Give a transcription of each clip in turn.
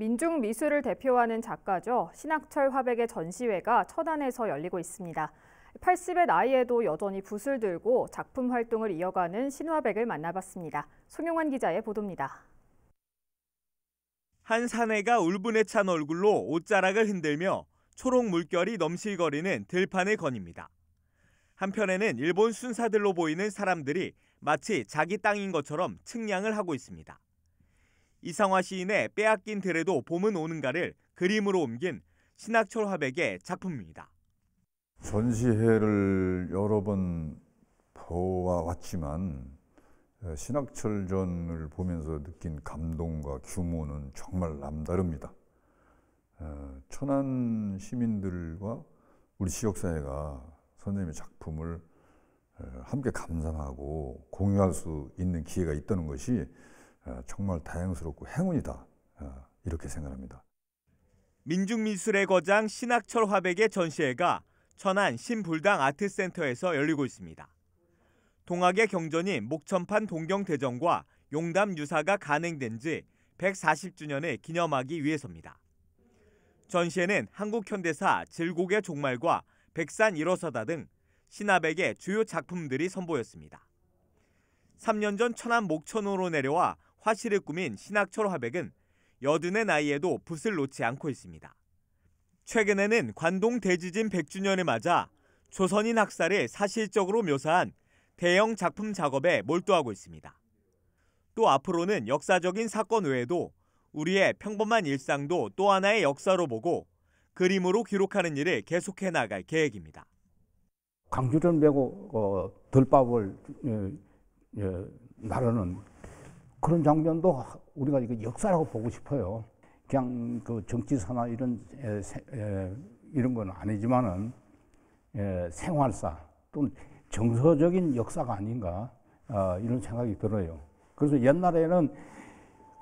민중 미술을 대표하는 작가죠. 신학철 화백의 전시회가 천안에서 열리고 있습니다. 80의 나이에도 여전히 붓을 들고 작품 활동을 이어가는 신화백을 만나봤습니다. 송영환 기자의 보도입니다. 한 사내가 울분에 찬 얼굴로 옷자락을 흔들며 초록 물결이 넘실거리는 들판을 거닙니다. 한편에는 일본 순사들로 보이는 사람들이 마치 자기 땅인 것처럼 측량을 하고 있습니다. 이상화 시인의 빼앗긴 들에도 봄은 오는가를 그림으로 옮긴 신학철 화백의 작품입니다. 전시회를 여러 번 보아왔지만 어, 신학철전을 보면서 느낀 감동과 규모는 정말 남다릅니다. 어, 천안 시민들과 우리 지역사회가 선생님의 작품을 어, 함께 감상하고 공유할 수 있는 기회가 있다는 것이 어, 정말 다행스럽고 행운이다 어, 이렇게 생각합니다. 민중미술의 거장 신학철 화백의 전시회가 천안 신불당 아트센터에서 열리고 있습니다. 동학의 경전인 목천판 동경대전과 용담 유사가 간행된 지 140주년을 기념하기 위해서입니다. 전시회는 한국현대사 질곡의 종말과 백산 일어서다 등 신화백의 주요 작품들이 선보였습니다. 3년 전 천안 목천호로 내려와 화실을 꾸민 신학철 화백은 여든의 나이에도 붓을 놓지 않고 있습니다. 최근에는 관동 대지진 100주년을 맞아 조선인 학살을 사실적으로 묘사한 대형 작품 작업에 몰두하고 있습니다. 또 앞으로는 역사적인 사건 외에도 우리의 평범한 일상도 또 하나의 역사로 보고 그림으로 기록하는 일을 계속해 나갈 계획입니다. 광주를 메고 어, 들밥을 예, 예, 나르는 그런 장면도 우리가 이거 역사라고 보고 싶어요. 그냥 그 정치사나 이런 에, 에, 이런 건 아니지만은 에, 생활사 또는 정서적인 역사가 아닌가 어, 이런 생각이 들어요. 그래서 옛날에는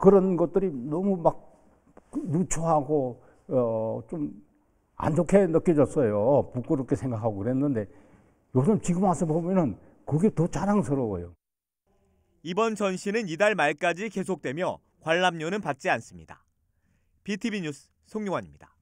그런 것들이 너무 막 누추하고 어, 좀안 좋게 느껴졌어요. 부끄럽게 생각하고 그랬는데 요즘 지금 와서 보면은 그게 더 자랑스러워요. 이번 전시는 이달 말까지 계속되며 관람료는 받지 않습니다. BTV 뉴스 송용환입니다.